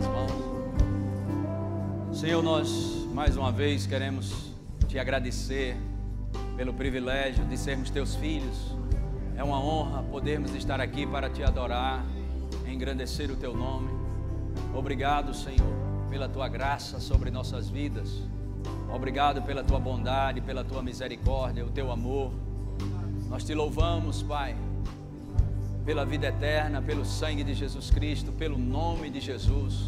tuas mãos. Senhor, nós mais uma vez queremos te agradecer pelo privilégio de sermos teus filhos. É uma honra podermos estar aqui para te adorar, engrandecer o teu nome. Obrigado, Senhor, pela tua graça sobre nossas vidas. Obrigado pela tua bondade, pela tua misericórdia, o teu amor. Nós te louvamos, Pai, pela vida eterna, pelo sangue de Jesus Cristo, pelo nome de Jesus.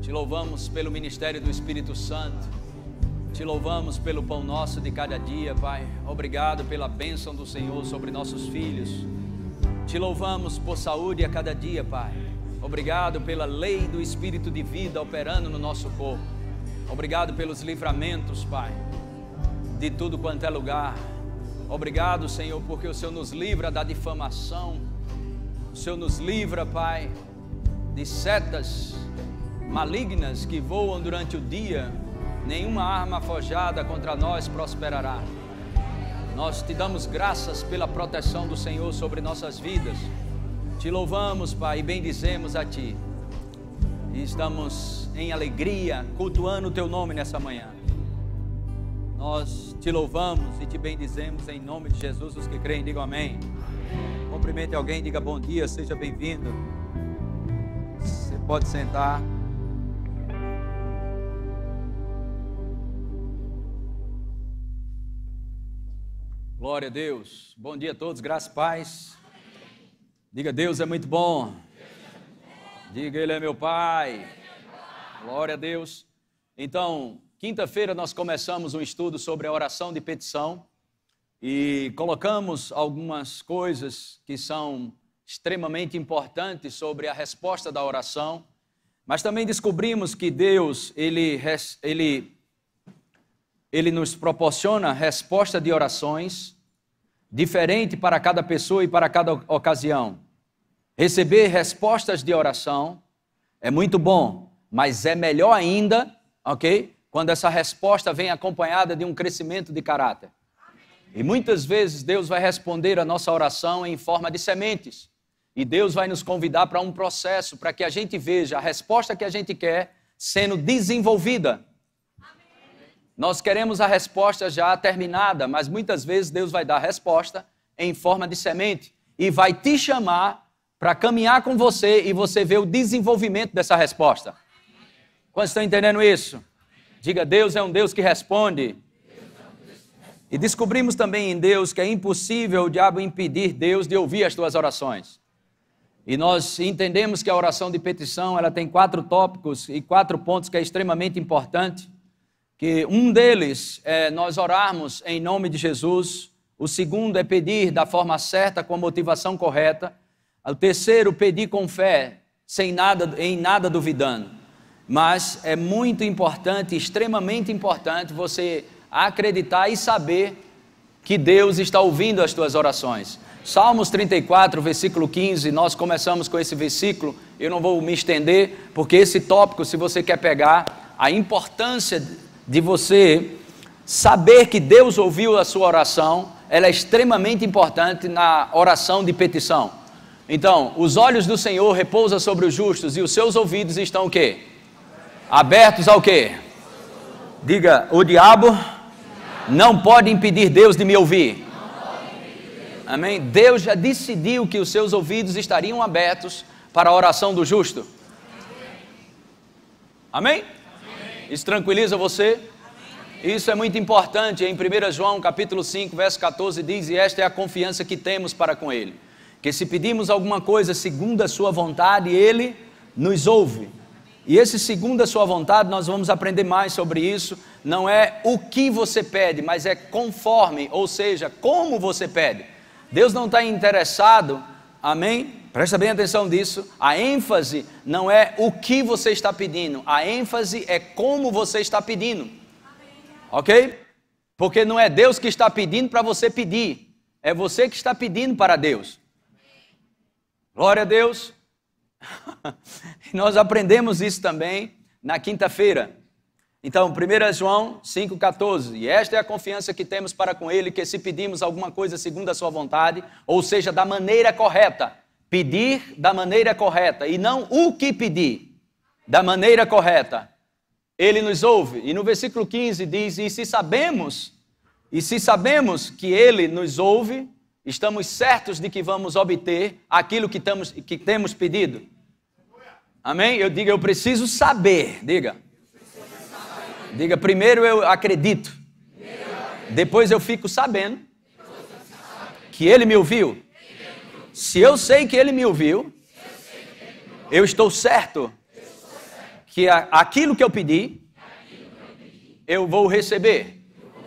Te louvamos pelo ministério do Espírito Santo. Te louvamos pelo pão nosso de cada dia, Pai. Obrigado pela bênção do Senhor sobre nossos filhos. Te louvamos por saúde a cada dia, Pai. Obrigado pela lei do Espírito de vida operando no nosso corpo. Obrigado pelos livramentos, Pai, de tudo quanto é lugar. Obrigado, Senhor, porque o Senhor nos livra da difamação. O Senhor nos livra, Pai, de setas malignas que voam durante o dia. Nenhuma arma forjada contra nós prosperará. Nós te damos graças pela proteção do Senhor sobre nossas vidas. Te louvamos, Pai, e bendizemos a Ti. E estamos em alegria, cultuando o Teu nome nessa manhã. Nós te louvamos e te bendizemos em nome de Jesus, os que creem, digam amém. Cumprimente alguém, diga bom dia, seja bem-vindo. Você pode sentar. Glória a Deus. Bom dia a todos, graças e paz. Diga, Deus é muito bom. Diga, Ele é meu Pai. Glória a Deus. Então, quinta-feira nós começamos um estudo sobre a oração de petição e colocamos algumas coisas que são extremamente importantes sobre a resposta da oração, mas também descobrimos que Deus, ele, ele, ele nos proporciona resposta de orações diferente para cada pessoa e para cada ocasião. Receber respostas de oração é muito bom, mas é melhor ainda, ok? Quando essa resposta vem acompanhada de um crescimento de caráter. E muitas vezes Deus vai responder a nossa oração em forma de sementes. E Deus vai nos convidar para um processo para que a gente veja a resposta que a gente quer sendo desenvolvida. Nós queremos a resposta já terminada, mas muitas vezes Deus vai dar a resposta em forma de semente e vai te chamar para caminhar com você e você ver o desenvolvimento dessa resposta. Quantos estão entendendo isso? Diga, Deus é um Deus que responde. E descobrimos também em Deus que é impossível o diabo impedir Deus de ouvir as tuas orações. E nós entendemos que a oração de petição, ela tem quatro tópicos e quatro pontos que é extremamente importante, que um deles é nós orarmos em nome de Jesus, o segundo é pedir da forma certa, com a motivação correta, o terceiro, pedir com fé, sem nada, em nada duvidando. Mas é muito importante, extremamente importante você acreditar e saber que Deus está ouvindo as tuas orações. Salmos 34, versículo 15, nós começamos com esse versículo, eu não vou me estender, porque esse tópico, se você quer pegar, a importância de você saber que Deus ouviu a sua oração, ela é extremamente importante na oração de petição. Então, os olhos do Senhor repousam sobre os justos e os seus ouvidos estão o quê? Abertos ao quê? Diga, o diabo não pode impedir Deus de me ouvir. Amém? Deus já decidiu que os seus ouvidos estariam abertos para a oração do justo. Amém? Amém? Isso tranquiliza você? Amém. Isso é muito importante. Em 1 João capítulo 5, verso 14 diz: "E esta é a confiança que temos para com ele, que se pedimos alguma coisa segundo a sua vontade, ele nos ouve." E esse segundo a é sua vontade, nós vamos aprender mais sobre isso. Não é o que você pede, mas é conforme, ou seja, como você pede. Deus não está interessado, amém? Presta bem atenção nisso. A ênfase não é o que você está pedindo, a ênfase é como você está pedindo. Ok? Porque não é Deus que está pedindo para você pedir, é você que está pedindo para Deus. Glória a Deus. Nós aprendemos isso também na quinta-feira. Então, 1 é João 5,14. E esta é a confiança que temos para com Ele, que se pedimos alguma coisa segundo a Sua vontade, ou seja, da maneira correta. Pedir da maneira correta e não o que pedir, da maneira correta. Ele nos ouve. E no versículo 15 diz: E se sabemos, e se sabemos que Ele nos ouve, estamos certos de que vamos obter aquilo que, que temos pedido. Amém? Eu diga, eu preciso saber. Diga. Diga, primeiro eu acredito. Depois eu fico sabendo que ele me ouviu. Se eu sei que ele me ouviu, eu estou certo que aquilo que eu pedi, eu vou receber.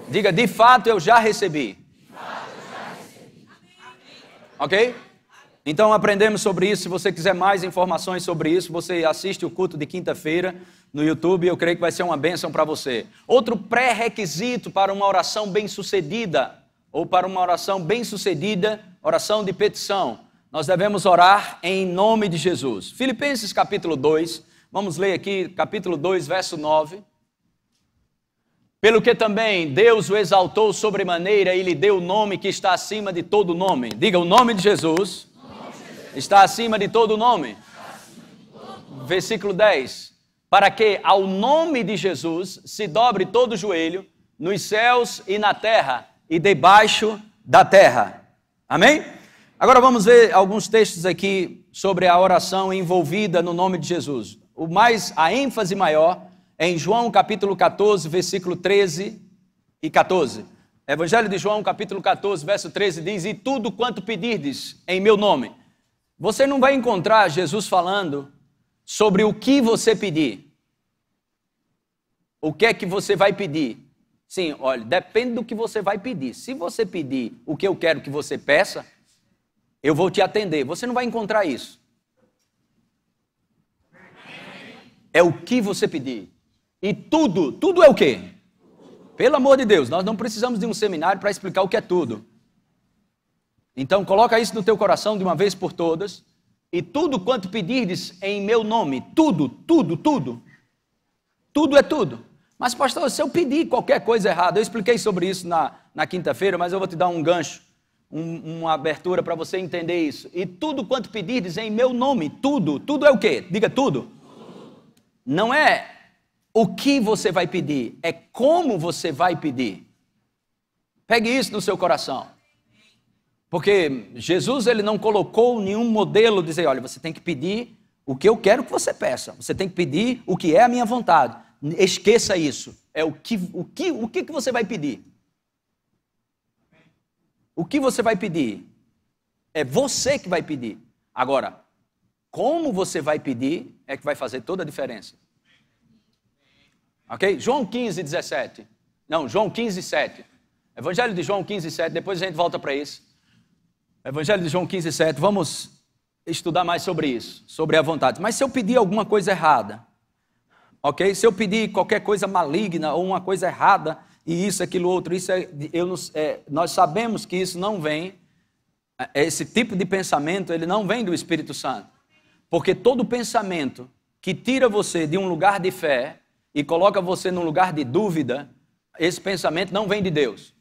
Diga, de fato eu já recebi. Ok? Então aprendemos sobre isso. Se você quiser mais informações sobre isso, você assiste o culto de quinta-feira no YouTube. Eu creio que vai ser uma bênção para você. Outro pré-requisito para uma oração bem-sucedida ou para uma oração bem-sucedida, oração de petição, nós devemos orar em nome de Jesus. Filipenses capítulo 2, vamos ler aqui, capítulo 2, verso 9. Pelo que também Deus o exaltou sobremaneira e lhe deu o nome que está acima de todo nome. Diga o nome de Jesus Está acima de todo nome. Versículo 10. Para que ao nome de Jesus se dobre todo o joelho, nos céus e na terra e debaixo da terra. Amém? Agora vamos ver alguns textos aqui sobre a oração envolvida no nome de Jesus. O mais a ênfase maior é em João capítulo 14, versículo 13 e 14. Evangelho de João, capítulo 14, verso 13 diz: "E tudo quanto pedirdes em meu nome, você não vai encontrar Jesus falando sobre o que você pedir. O que é que você vai pedir? Sim, olha, depende do que você vai pedir. Se você pedir o que eu quero que você peça, eu vou te atender. Você não vai encontrar isso. É o que você pedir. E tudo, tudo é o quê? Pelo amor de Deus, nós não precisamos de um seminário para explicar o que é tudo. Então coloca isso no teu coração de uma vez por todas, e tudo quanto pedirdes em meu nome, tudo, tudo, tudo, tudo é tudo. Mas pastor, se eu pedir qualquer coisa errada, eu expliquei sobre isso na, na quinta-feira, mas eu vou te dar um gancho, um, uma abertura para você entender isso. E tudo quanto pedirdes em meu nome, tudo, tudo é o quê? Diga tudo. Não é o que você vai pedir, é como você vai pedir. Pegue isso no seu coração. Porque Jesus ele não colocou nenhum modelo, dizer, olha, você tem que pedir o que eu quero que você peça, você tem que pedir o que é a minha vontade. Esqueça isso. É o que, o que, o que, que você vai pedir? O que você vai pedir? É você que vai pedir. Agora, como você vai pedir é que vai fazer toda a diferença. Ok? João 15, 17. Não, João 15, 7. Evangelho de João 15, 7. Depois a gente volta para isso. Evangelho de João 15, 7. Vamos estudar mais sobre isso, sobre a vontade. Mas se eu pedir alguma coisa errada, ok? Se eu pedir qualquer coisa maligna ou uma coisa errada, e isso, aquilo, outro, isso é, eu, é, nós sabemos que isso não vem, é, é, esse tipo de pensamento, ele não vem do Espírito Santo. Porque todo pensamento que tira você de um lugar de fé e coloca você num lugar de dúvida, esse pensamento não vem de Deus.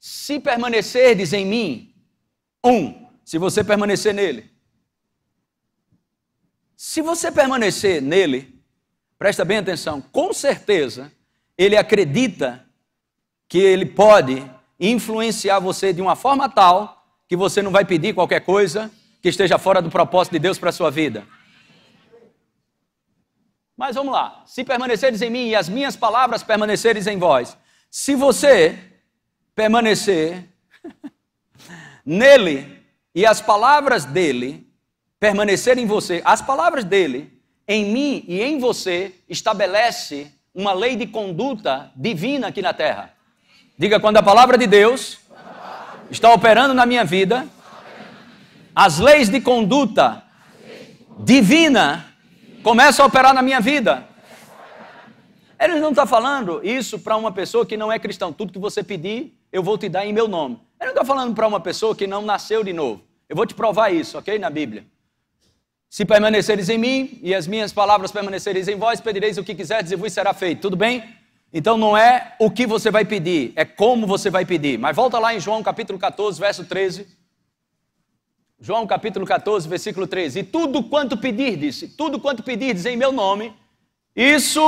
Se permanecerdes em mim, um, se você permanecer nele. Se você permanecer nele, presta bem atenção, com certeza ele acredita que ele pode influenciar você de uma forma tal que você não vai pedir qualquer coisa que esteja fora do propósito de Deus para a sua vida. Mas vamos lá. Se permanecerdes em mim e as minhas palavras permanecerem em vós. Se você permanecer nele e as palavras dele permanecerem em você, as palavras dele em mim e em você estabelece uma lei de conduta divina aqui na terra. Diga quando a palavra de Deus está operando na minha vida, as leis de conduta divina começam a operar na minha vida. Ele não está falando isso para uma pessoa que não é cristão. Tudo que você pedir, eu vou te dar em meu nome. Eu não estou falando para uma pessoa que não nasceu de novo. Eu vou te provar isso, ok? Na Bíblia. Se permaneceres em mim e as minhas palavras permanecereis em vós, pedireis o que quiserdes e vos será feito. Tudo bem? Então não é o que você vai pedir, é como você vai pedir. Mas volta lá em João capítulo 14, verso 13. João capítulo 14, versículo 13. E tudo quanto pedirdes, tudo quanto pedirdes em meu nome, isso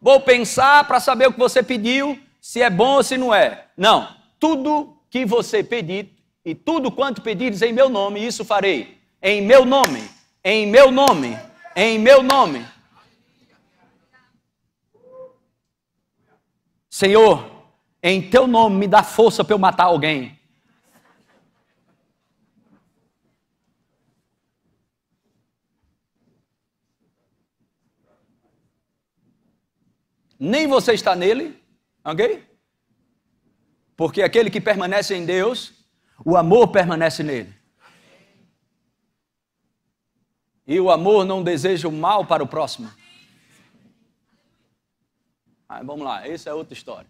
vou pensar para saber o que você pediu, se é bom ou se não é. Não. Tudo que você pedir e tudo quanto pedires em meu nome, isso farei. Em meu nome, em meu nome, em meu nome. Senhor, em teu nome me dá força para eu matar alguém. Nem você está nele, ok? Porque aquele que permanece em Deus, o amor permanece nele. E o amor não deseja o mal para o próximo. Ah, vamos lá, isso é outra história.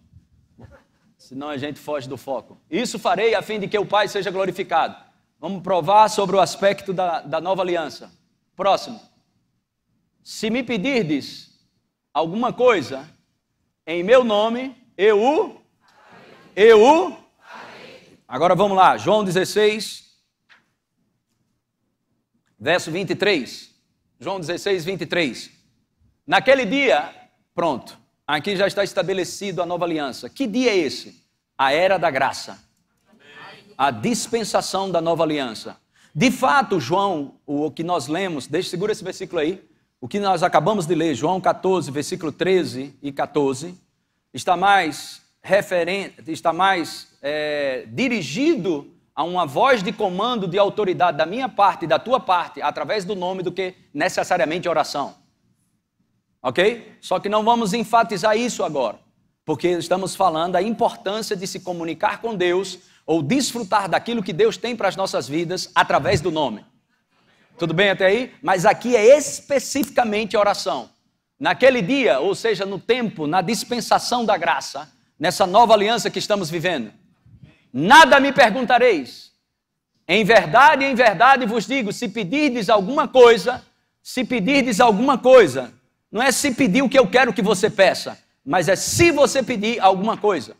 Senão a gente foge do foco. Isso farei a fim de que o Pai seja glorificado. Vamos provar sobre o aspecto da, da nova aliança. Próximo. Se me pedirdes alguma coisa em meu nome, eu o eu. Agora vamos lá, João 16, verso 23. João 16, 23. Naquele dia, pronto, aqui já está estabelecido a nova aliança. Que dia é esse? A era da graça. A dispensação da nova aliança. De fato, João, o que nós lemos, deixa, segura esse versículo aí, o que nós acabamos de ler, João 14, versículo 13 e 14, está mais referente, está mais é, dirigido a uma voz de comando de autoridade da minha parte e da tua parte, através do nome, do que necessariamente oração. Ok? Só que não vamos enfatizar isso agora, porque estamos falando da importância de se comunicar com Deus ou desfrutar daquilo que Deus tem para as nossas vidas através do nome. Tudo bem até aí? Mas aqui é especificamente oração. Naquele dia, ou seja, no tempo, na dispensação da graça, nessa nova aliança que estamos vivendo. Nada me perguntareis. Em verdade, em verdade vos digo: se pedirdes alguma coisa, se pedirdes alguma coisa, não é se pedir o que eu quero que você peça, mas é se você pedir alguma coisa.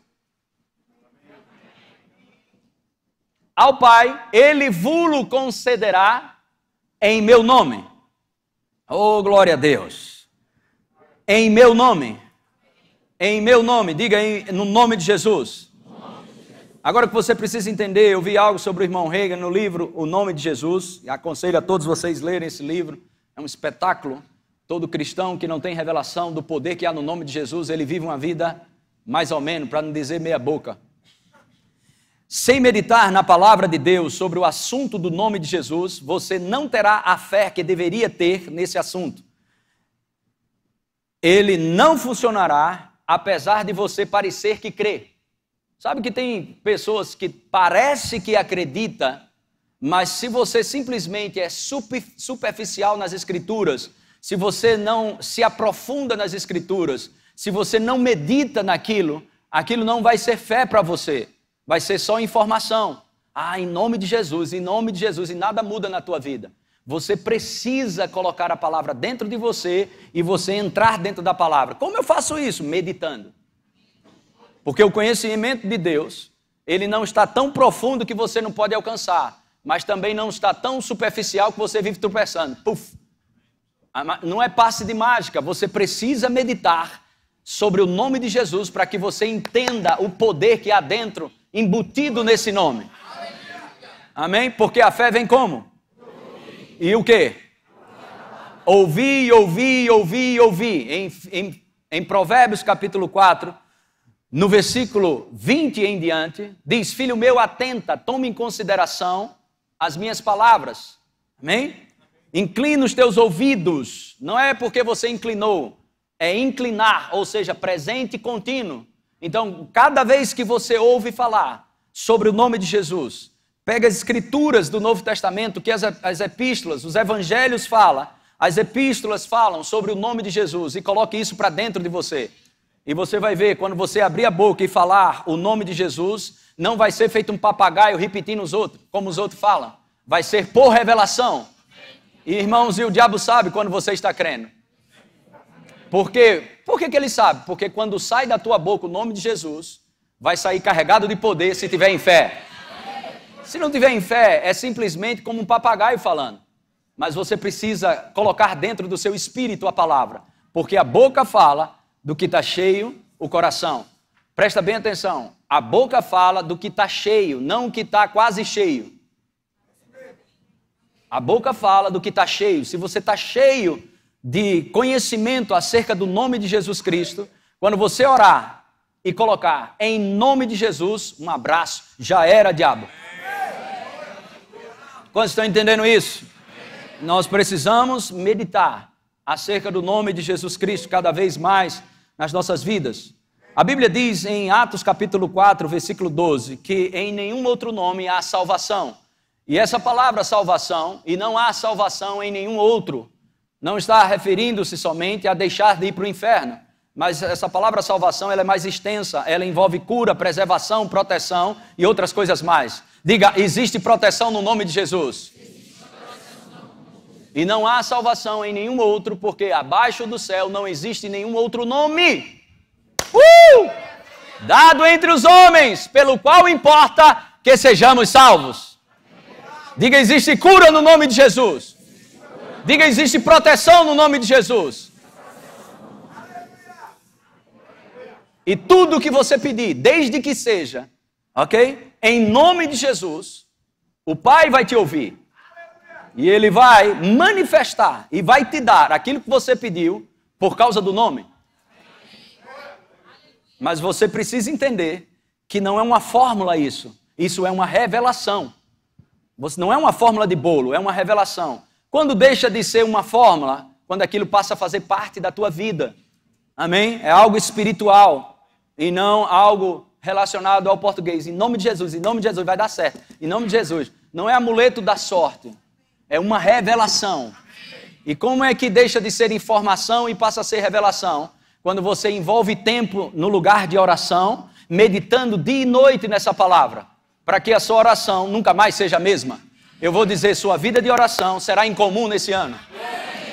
Ao Pai, Ele vulo concederá em meu nome. Oh, glória a Deus! Em meu nome. Em meu nome, diga em, no nome de Jesus. Agora o que você precisa entender, eu vi algo sobre o irmão Reagan no livro O Nome de Jesus, e aconselho a todos vocês lerem esse livro, é um espetáculo. Todo cristão que não tem revelação do poder que há no nome de Jesus, ele vive uma vida mais ou menos, para não dizer meia boca. Sem meditar na palavra de Deus sobre o assunto do nome de Jesus, você não terá a fé que deveria ter nesse assunto. Ele não funcionará apesar de você parecer que crê. Sabe que tem pessoas que parece que acredita, mas se você simplesmente é superficial nas escrituras, se você não se aprofunda nas escrituras, se você não medita naquilo, aquilo não vai ser fé para você, vai ser só informação. Ah, em nome de Jesus, em nome de Jesus, e nada muda na tua vida. Você precisa colocar a palavra dentro de você e você entrar dentro da palavra. Como eu faço isso? Meditando. Porque o conhecimento de Deus, ele não está tão profundo que você não pode alcançar, mas também não está tão superficial que você vive tropeçando. Puf. Não é passe de mágica, você precisa meditar sobre o nome de Jesus para que você entenda o poder que há dentro embutido nesse nome. Amém? Porque a fé vem como? E o quê? Ouvi, ouvi, ouvi, ouvi. Em, em, em Provérbios capítulo 4, no versículo 20 em diante, diz: Filho meu, atenta, tome em consideração as minhas palavras. Amém? Inclina os teus ouvidos. Não é porque você inclinou, é inclinar, ou seja, presente e contínuo. Então, cada vez que você ouve falar sobre o nome de Jesus, Pega as escrituras do Novo Testamento, que as, as epístolas, os evangelhos falam, as epístolas falam sobre o nome de Jesus e coloque isso para dentro de você. E você vai ver, quando você abrir a boca e falar o nome de Jesus, não vai ser feito um papagaio repetindo os outros, como os outros falam. Vai ser por revelação. E irmãos, e o diabo sabe quando você está crendo. Por quê? Por que, que ele sabe? Porque quando sai da tua boca o nome de Jesus, vai sair carregado de poder se tiver em fé. Se não tiver em fé, é simplesmente como um papagaio falando. Mas você precisa colocar dentro do seu espírito a palavra, porque a boca fala do que está cheio o coração. Presta bem atenção. A boca fala do que está cheio, não o que está quase cheio. A boca fala do que está cheio. Se você está cheio de conhecimento acerca do nome de Jesus Cristo, quando você orar e colocar em nome de Jesus, um abraço, já era diabo. Quantos estão entendendo isso? Nós precisamos meditar acerca do nome de Jesus Cristo cada vez mais nas nossas vidas. A Bíblia diz em Atos capítulo 4, versículo 12, que em nenhum outro nome há salvação. E essa palavra salvação, e não há salvação em nenhum outro, não está referindo-se somente a deixar de ir para o inferno, mas essa palavra salvação ela é mais extensa, ela envolve cura, preservação, proteção e outras coisas mais. Diga, existe proteção no nome de Jesus. E não há salvação em nenhum outro, porque abaixo do céu não existe nenhum outro nome. Uh! Dado entre os homens, pelo qual importa que sejamos salvos. Diga, existe cura no nome de Jesus. Diga, existe proteção no nome de Jesus. E tudo o que você pedir, desde que seja ok? Em nome de Jesus, o Pai vai te ouvir. E ele vai manifestar e vai te dar aquilo que você pediu por causa do nome. Mas você precisa entender que não é uma fórmula isso. Isso é uma revelação. Você não é uma fórmula de bolo, é uma revelação. Quando deixa de ser uma fórmula, quando aquilo passa a fazer parte da tua vida. Amém? É algo espiritual e não algo relacionado ao português. Em nome de Jesus, em nome de Jesus, vai dar certo. Em nome de Jesus. Não é amuleto da sorte, é uma revelação. E como é que deixa de ser informação e passa a ser revelação? Quando você envolve tempo no lugar de oração, meditando dia e noite nessa palavra, para que a sua oração nunca mais seja a mesma. Eu vou dizer, sua vida de oração será incomum nesse ano.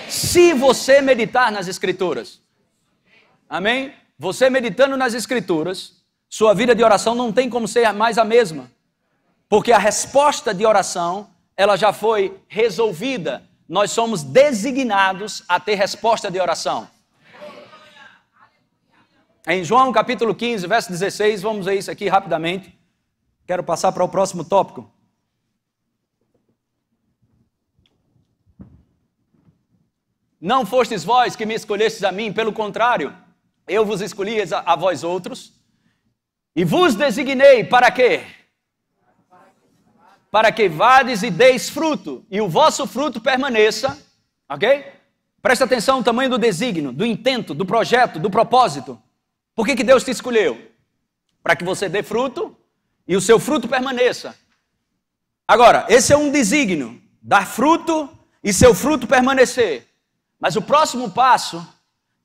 Se você meditar nas Escrituras. Amém? Você meditando nas Escrituras, sua vida de oração não tem como ser mais a mesma, porque a resposta de oração, ela já foi resolvida. Nós somos designados a ter resposta de oração. Em João capítulo 15, verso 16, vamos ver isso aqui rapidamente. Quero passar para o próximo tópico. Não fostes vós que me escolhestes a mim, pelo contrário, eu vos escolhi a, a vós outros e vos designei para quê? Para que vades e deis fruto, e o vosso fruto permaneça. Ok? Presta atenção no tamanho do designo, do intento, do projeto, do propósito. Por que, que Deus te escolheu? Para que você dê fruto e o seu fruto permaneça. Agora, esse é um desígnio: dar fruto e seu fruto permanecer. Mas o próximo passo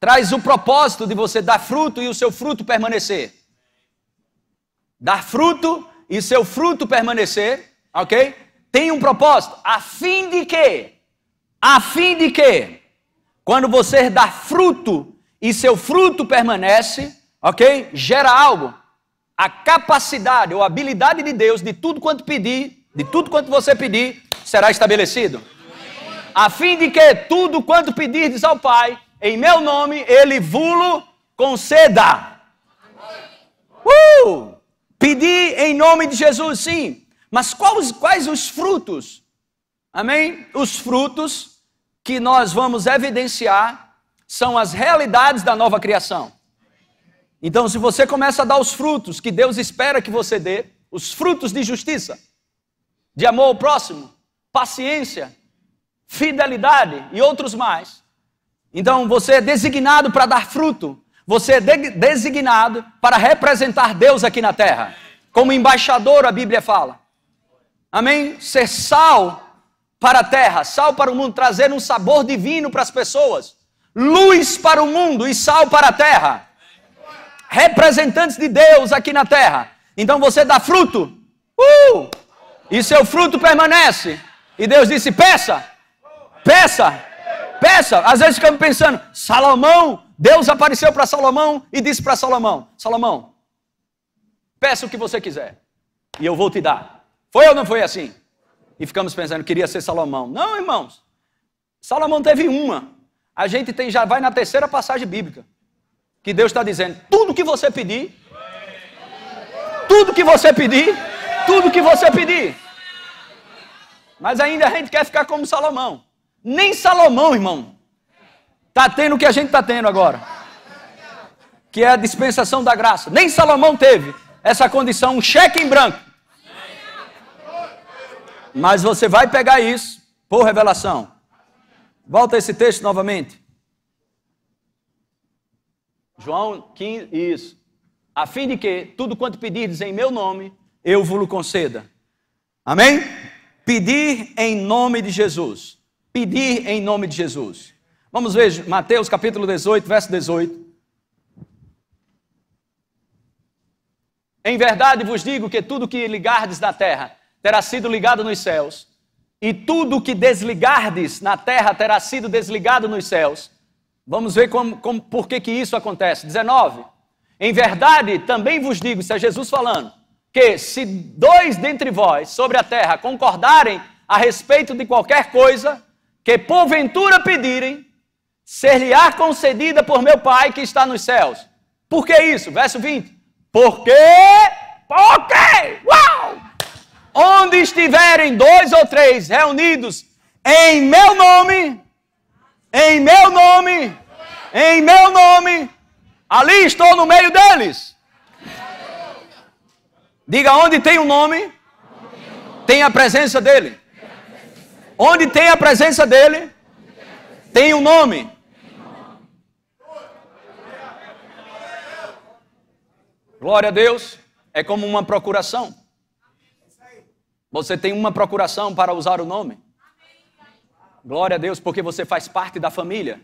traz o propósito de você dar fruto e o seu fruto permanecer dar fruto e seu fruto permanecer, ok? Tem um propósito, a fim de que, a fim de que, quando você dá fruto e seu fruto permanece, ok? Gera algo. A capacidade ou habilidade de Deus de tudo quanto pedir, de tudo quanto você pedir, será estabelecido. A fim de que tudo quanto pedirdes ao Pai, em meu nome, Ele vulo conceda. Uh! Pedi em nome de Jesus, sim. Mas quais, quais os frutos? Amém? Os frutos que nós vamos evidenciar são as realidades da nova criação. Então, se você começa a dar os frutos que Deus espera que você dê, os frutos de justiça, de amor ao próximo, paciência, fidelidade e outros mais, então você é designado para dar fruto você é de designado para representar Deus aqui na terra. Como embaixador, a Bíblia fala. Amém? Ser sal para a terra, sal para o mundo, trazer um sabor divino para as pessoas. Luz para o mundo e sal para a terra. Representantes de Deus aqui na terra. Então você dá fruto. Uh! E seu fruto permanece. E Deus disse: peça, peça, peça. Às vezes ficamos pensando, Salomão Deus apareceu para Salomão e disse para Salomão: Salomão, peça o que você quiser e eu vou te dar. Foi ou não foi assim? E ficamos pensando, queria ser Salomão. Não, irmãos. Salomão teve uma. A gente tem, já vai na terceira passagem bíblica. Que Deus está dizendo: tudo que você pedir, tudo que você pedir, tudo que você pedir. Mas ainda a gente quer ficar como Salomão. Nem Salomão, irmão, Está tendo o que a gente está tendo agora. Que é a dispensação da graça. Nem Salomão teve essa condição, um cheque em branco. Mas você vai pegar isso por revelação. Volta esse texto novamente. João 15, isso. A fim de que tudo quanto pedirdes em meu nome, eu vos conceda. Amém? Pedir em nome de Jesus. Pedir em nome de Jesus. Vamos ver Mateus capítulo 18, verso 18. Em verdade vos digo que tudo que ligardes na terra terá sido ligado nos céus, e tudo que desligardes na terra terá sido desligado nos céus. Vamos ver como, como, por que, que isso acontece. 19. Em verdade também vos digo, isso é Jesus falando, que se dois dentre vós sobre a terra concordarem a respeito de qualquer coisa que porventura pedirem, ser-lhe-á concedida por meu Pai que está nos céus. Por que isso? Verso 20. Porque, porque, uau! Onde estiverem dois ou três reunidos em meu nome, em meu nome, em meu nome, ali estou no meio deles. Diga onde tem o um nome, tem a presença dele. Onde tem a presença dele, tem o um nome. Glória a Deus. É como uma procuração. Você tem uma procuração para usar o nome. Glória a Deus, porque você faz parte da família.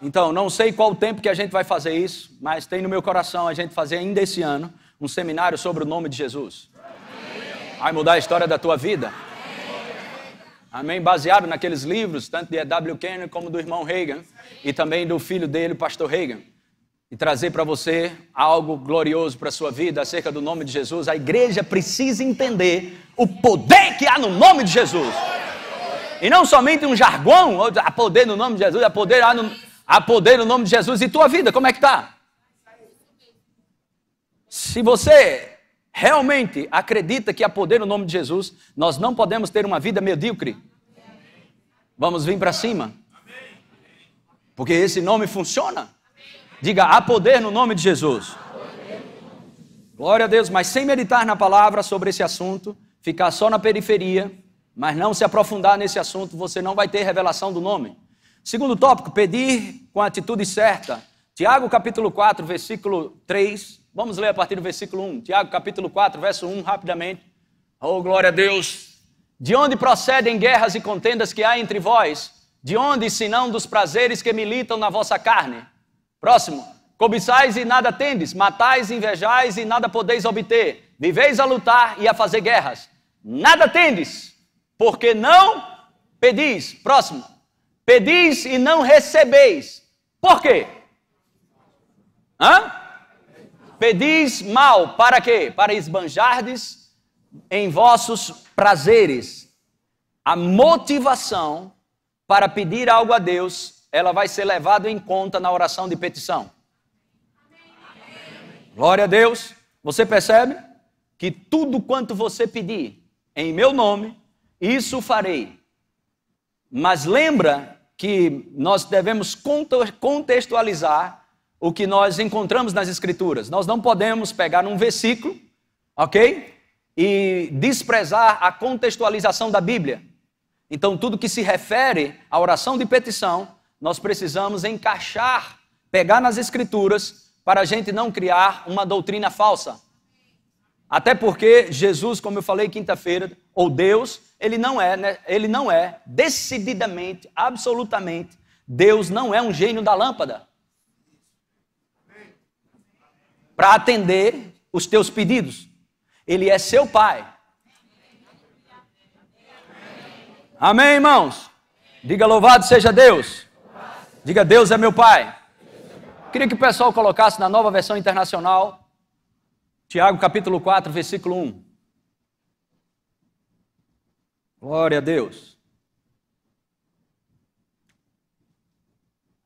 Então, não sei qual o tempo que a gente vai fazer isso, mas tem no meu coração a gente fazer ainda esse ano um seminário sobre o nome de Jesus. Vai mudar a história da tua vida. Amém? Baseado naqueles livros, tanto de E.W. Kenner como do irmão Reagan e também do filho dele, o pastor Reagan e trazer para você algo glorioso para a sua vida acerca do nome de Jesus, a igreja precisa entender o poder que há no nome de Jesus. E não somente um jargão, há poder no nome de Jesus, há poder, há no, há poder no nome de Jesus. E tua vida, como é que está? Se você realmente acredita que há poder no nome de Jesus, nós não podemos ter uma vida medíocre. Vamos vir para cima. Porque esse nome funciona. Diga, há poder no nome de Jesus. Glória a Deus, mas sem meditar na palavra sobre esse assunto, ficar só na periferia, mas não se aprofundar nesse assunto, você não vai ter revelação do nome. Segundo tópico, pedir com a atitude certa. Tiago capítulo 4, versículo 3. Vamos ler a partir do versículo 1. Tiago capítulo 4, verso 1, rapidamente. Oh, glória a Deus! De onde procedem guerras e contendas que há entre vós? De onde, senão dos prazeres que militam na vossa carne? Próximo. Cobiçais e nada tendes, matais, invejais e nada podeis obter, viveis a lutar e a fazer guerras. Nada tendes, porque não pedis. Próximo. Pedis e não recebeis. Por quê? Hã? Pedis mal, para quê? Para esbanjardes em vossos prazeres. A motivação para pedir algo a Deus ela vai ser levada em conta na oração de petição. Glória a Deus. Você percebe que tudo quanto você pedir em meu nome, isso farei. Mas lembra que nós devemos contextualizar o que nós encontramos nas Escrituras. Nós não podemos pegar um versículo, ok? E desprezar a contextualização da Bíblia. Então, tudo que se refere à oração de petição nós precisamos encaixar, pegar nas Escrituras, para a gente não criar uma doutrina falsa. Até porque Jesus, como eu falei quinta-feira, ou Deus, ele não é, né? ele não é decididamente, absolutamente, Deus não é um gênio da lâmpada para atender os teus pedidos. Ele é seu pai. Amém, irmãos? Diga louvado seja Deus. Diga, Deus é meu Pai. Queria que o pessoal colocasse na nova versão internacional, Tiago capítulo 4, versículo 1. Glória a Deus.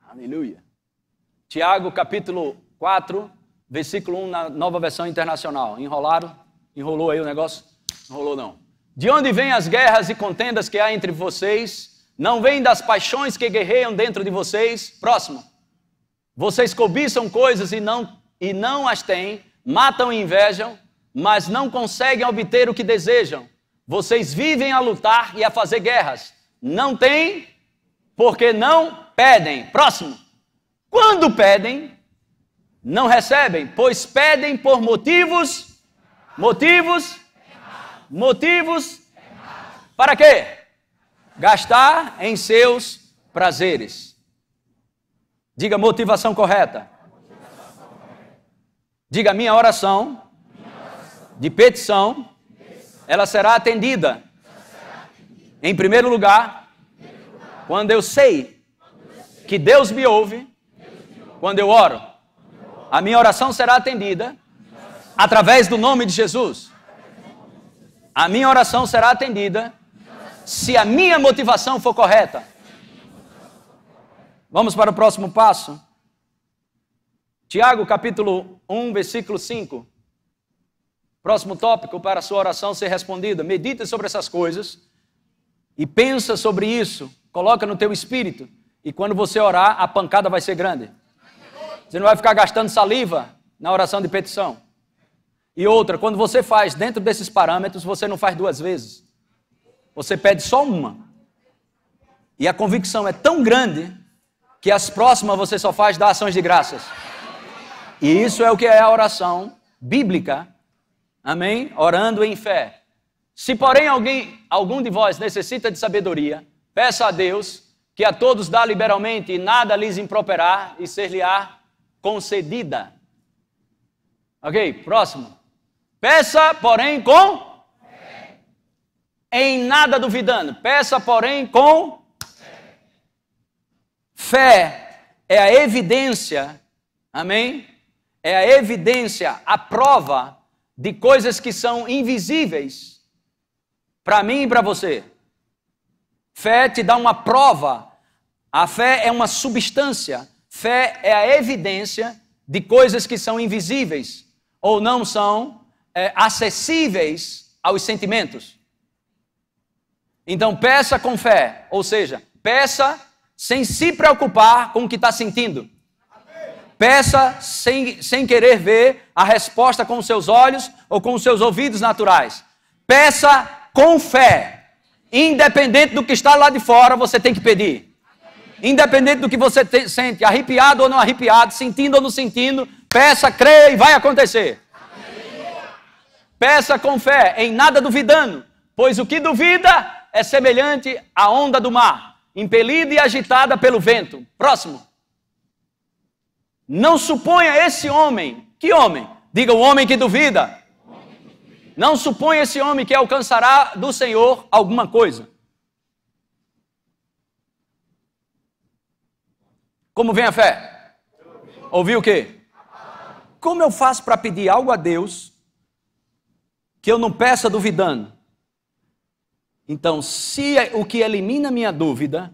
Aleluia. Tiago capítulo 4, versículo 1 na nova versão internacional. Enrolaram? Enrolou aí o negócio? Enrolou não. De onde vêm as guerras e contendas que há entre vocês? Não vem das paixões que guerreiam dentro de vocês. Próximo. Vocês cobiçam coisas e não, e não as têm, matam e invejam, mas não conseguem obter o que desejam. Vocês vivem a lutar e a fazer guerras. Não têm, porque não pedem. Próximo. Quando pedem, não recebem, pois pedem por motivos, motivos, motivos, para quê? Gastar em seus prazeres. Diga motivação correta. Diga minha oração de petição, ela será atendida. Em primeiro lugar, quando eu sei que Deus me ouve, quando eu oro, a minha oração será atendida através do nome de Jesus. A minha oração será atendida se a minha motivação for correta. Vamos para o próximo passo. Tiago, capítulo 1, versículo 5. Próximo tópico para a sua oração ser respondida. Medita sobre essas coisas e pensa sobre isso. Coloca no teu espírito. E quando você orar, a pancada vai ser grande. Você não vai ficar gastando saliva na oração de petição. E outra, quando você faz dentro desses parâmetros, você não faz duas vezes. Você pede só uma. E a convicção é tão grande que as próximas você só faz dar ações de graças. E isso é o que é a oração bíblica. Amém? Orando em fé. Se porém alguém, algum de vós necessita de sabedoria, peça a Deus que a todos dá liberalmente e nada lhes improperá e ser-lhe-á concedida. Ok, próximo. Peça, porém, com em nada duvidando. Peça, porém, com fé. É a evidência, amém? É a evidência, a prova de coisas que são invisíveis para mim e para você. Fé te dá uma prova. A fé é uma substância. Fé é a evidência de coisas que são invisíveis ou não são é, acessíveis aos sentimentos. Então peça com fé, ou seja, peça sem se preocupar com o que está sentindo. Peça sem, sem querer ver a resposta com os seus olhos ou com os seus ouvidos naturais. Peça com fé. Independente do que está lá de fora, você tem que pedir. Independente do que você te, sente, arrepiado ou não arrepiado, sentindo ou não sentindo, peça, creia e vai acontecer. Peça com fé, em nada duvidando, pois o que duvida é semelhante à onda do mar, impelida e agitada pelo vento. Próximo. Não suponha esse homem. Que homem? Diga o homem que duvida. Não suponha esse homem que alcançará do Senhor alguma coisa. Como vem a fé? Ouvi o quê? Como eu faço para pedir algo a Deus que eu não peça duvidando? Então, se é o que elimina minha dúvida,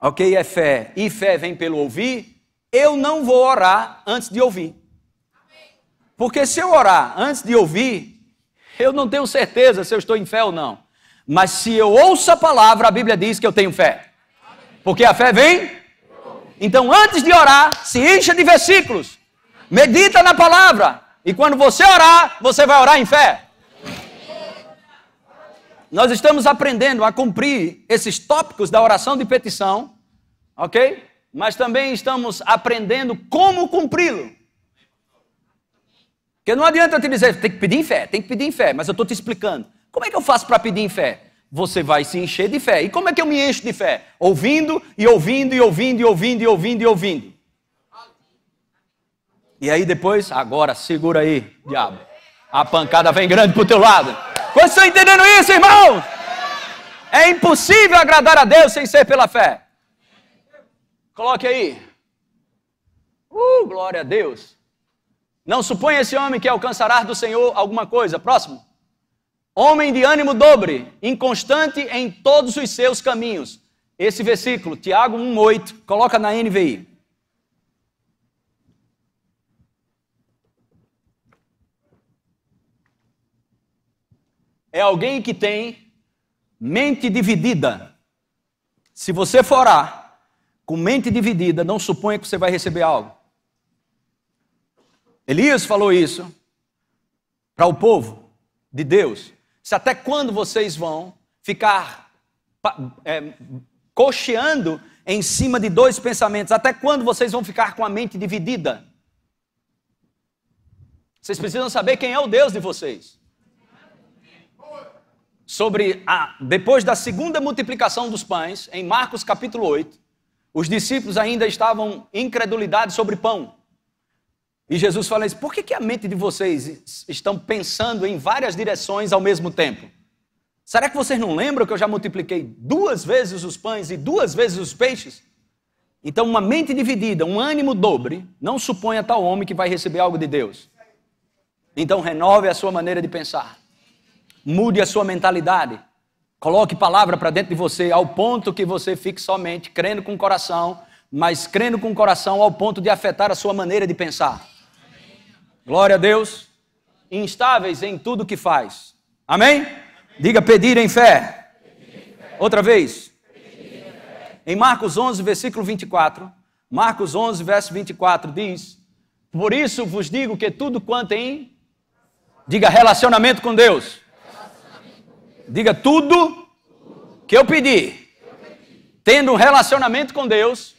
ok, é fé, e fé vem pelo ouvir, eu não vou orar antes de ouvir. Porque se eu orar antes de ouvir, eu não tenho certeza se eu estou em fé ou não. Mas se eu ouço a palavra, a Bíblia diz que eu tenho fé. Porque a fé vem. Então, antes de orar, se encha de versículos. Medita na palavra. E quando você orar, você vai orar em fé nós estamos aprendendo a cumprir esses tópicos da oração de petição, ok? Mas também estamos aprendendo como cumpri-lo. Porque não adianta eu te dizer, tem que pedir em fé, tem que pedir em fé, mas eu estou te explicando. Como é que eu faço para pedir em fé? Você vai se encher de fé. E como é que eu me encho de fé? Ouvindo e ouvindo e ouvindo e ouvindo e ouvindo e ouvindo. E aí depois, agora segura aí, diabo. A pancada vem grande pro teu lado. Vocês estão entendendo isso, irmão? É impossível agradar a Deus sem ser pela fé. Coloque aí. Uh, glória a Deus. Não suponha esse homem que alcançará do Senhor alguma coisa. Próximo. Homem de ânimo dobre, inconstante em todos os seus caminhos. Esse versículo, Tiago 1,8, coloca na NVI. é alguém que tem mente dividida. Se você for orar com mente dividida, não suponha que você vai receber algo. Elias falou isso para o povo de Deus. Se até quando vocês vão ficar é, cocheando em cima de dois pensamentos? Até quando vocês vão ficar com a mente dividida? Vocês precisam saber quem é o Deus de vocês sobre a, depois da segunda multiplicação dos pães, em Marcos capítulo 8, os discípulos ainda estavam incredulidade sobre pão. E Jesus fala isso: por que, que a mente de vocês estão pensando em várias direções ao mesmo tempo? Será que vocês não lembram que eu já multipliquei duas vezes os pães e duas vezes os peixes? Então, uma mente dividida, um ânimo dobre, não supõe a tal homem que vai receber algo de Deus. Então, renove a sua maneira de pensar. Mude a sua mentalidade. Coloque palavra para dentro de você, ao ponto que você fique somente crendo com o coração, mas crendo com o coração ao ponto de afetar a sua maneira de pensar. Glória a Deus. Instáveis em tudo que faz. Amém? Diga pedir em fé. Outra vez. Em, em Marcos 11, versículo 24. Marcos 11, verso 24 diz: Por isso vos digo que tudo quanto em. Diga relacionamento com Deus Diga tudo que eu pedi, tendo um relacionamento com Deus.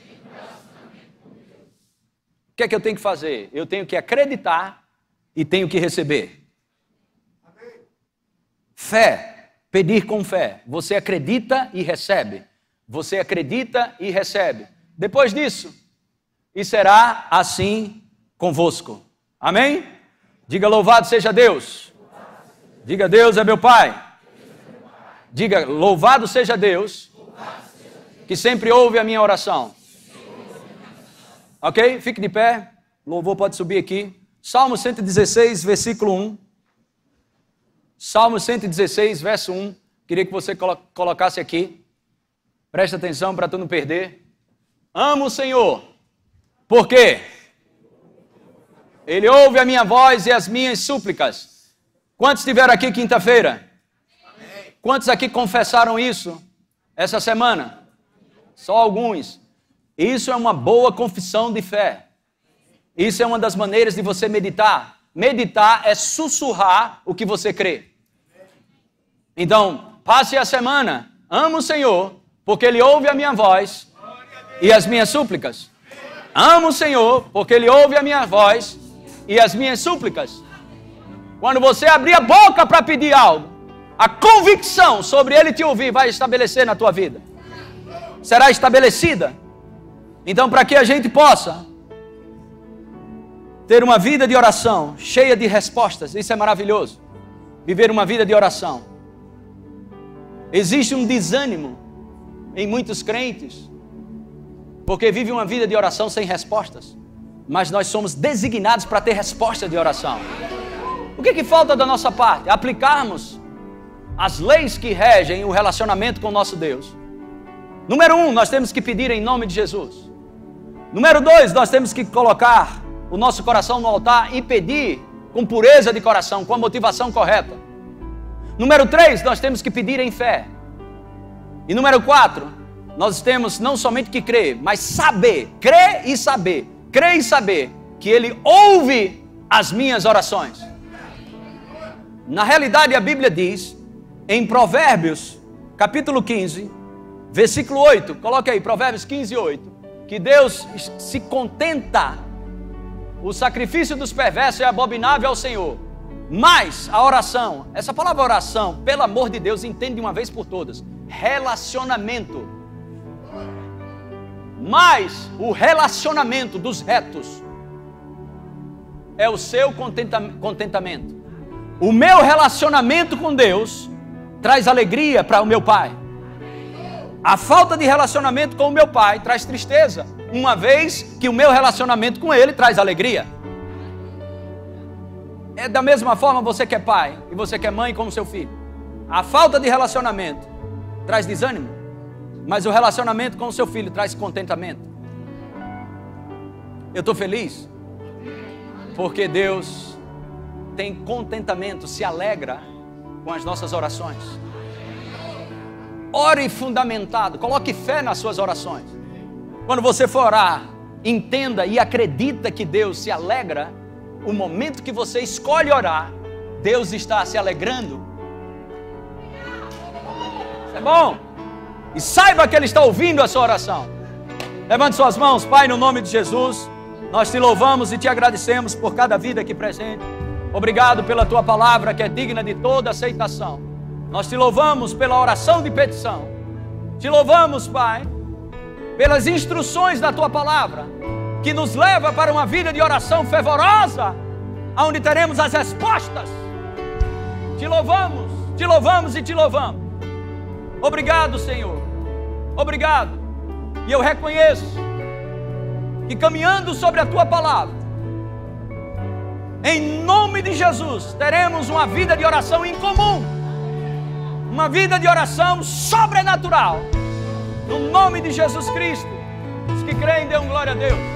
O que é que eu tenho que fazer? Eu tenho que acreditar e tenho que receber. Fé, pedir com fé. Você acredita e recebe. Você acredita e recebe. Depois disso, e será assim convosco. Amém? Diga louvado seja Deus. Diga Deus é meu Pai. Diga, louvado seja Deus, que sempre ouve a minha oração. Ok? Fique de pé. Louvou louvor pode subir aqui. Salmo 116, versículo 1. Salmo 116, verso 1. Queria que você colocasse aqui. Presta atenção para tu não perder. Amo o Senhor. Por quê? Ele ouve a minha voz e as minhas súplicas. Quantos estiveram aqui quinta-feira? Quantos aqui confessaram isso essa semana? Só alguns. Isso é uma boa confissão de fé. Isso é uma das maneiras de você meditar. Meditar é sussurrar o que você crê. Então, passe a semana. Amo o Senhor, porque Ele ouve a minha voz e as minhas súplicas. Amo o Senhor, porque Ele ouve a minha voz e as minhas súplicas. Quando você abrir a boca para pedir algo, a convicção sobre ele te ouvir vai estabelecer na tua vida. Será estabelecida. Então, para que a gente possa ter uma vida de oração cheia de respostas, isso é maravilhoso. Viver uma vida de oração. Existe um desânimo em muitos crentes, porque vivem uma vida de oração sem respostas. Mas nós somos designados para ter resposta de oração. O que, que falta da nossa parte? Aplicarmos as leis que regem o relacionamento com o nosso Deus. Número um, nós temos que pedir em nome de Jesus. Número dois, nós temos que colocar o nosso coração no altar e pedir com pureza de coração, com a motivação correta. Número três, nós temos que pedir em fé. E número quatro, nós temos não somente que crer, mas saber, crer e saber, crer e saber que Ele ouve as minhas orações. Na realidade, a Bíblia diz em Provérbios, capítulo 15, versículo 8. Coloca aí, Provérbios 15, 8. Que Deus se contenta, o sacrifício dos perversos é abominável ao Senhor. Mas a oração, essa palavra oração, pelo amor de Deus, entende de uma vez por todas: relacionamento. Mas o relacionamento dos retos é o seu contentamento. O meu relacionamento com Deus traz alegria para o meu pai. A falta de relacionamento com o meu pai traz tristeza, uma vez que o meu relacionamento com ele traz alegria. É da mesma forma você que é pai e você que é mãe com o seu filho. A falta de relacionamento traz desânimo, mas o relacionamento com o seu filho traz contentamento. Eu estou feliz porque Deus tem contentamento, se alegra com as nossas orações. Ore fundamentado, coloque fé nas suas orações. Quando você for orar, entenda e acredita que Deus se alegra. O momento que você escolhe orar, Deus está se alegrando. é bom. E saiba que Ele está ouvindo a sua oração. Levante suas mãos, Pai, no nome de Jesus. Nós te louvamos e te agradecemos por cada vida aqui presente. Obrigado pela tua palavra que é digna de toda aceitação. Nós te louvamos pela oração de petição. Te louvamos, Pai, pelas instruções da tua palavra, que nos leva para uma vida de oração fervorosa, onde teremos as respostas. Te louvamos, te louvamos e te louvamos. Obrigado, Senhor. Obrigado. E eu reconheço que caminhando sobre a tua palavra, em nome de Jesus, teremos uma vida de oração incomum, uma vida de oração sobrenatural. No nome de Jesus Cristo, os que creem, dêem glória a Deus.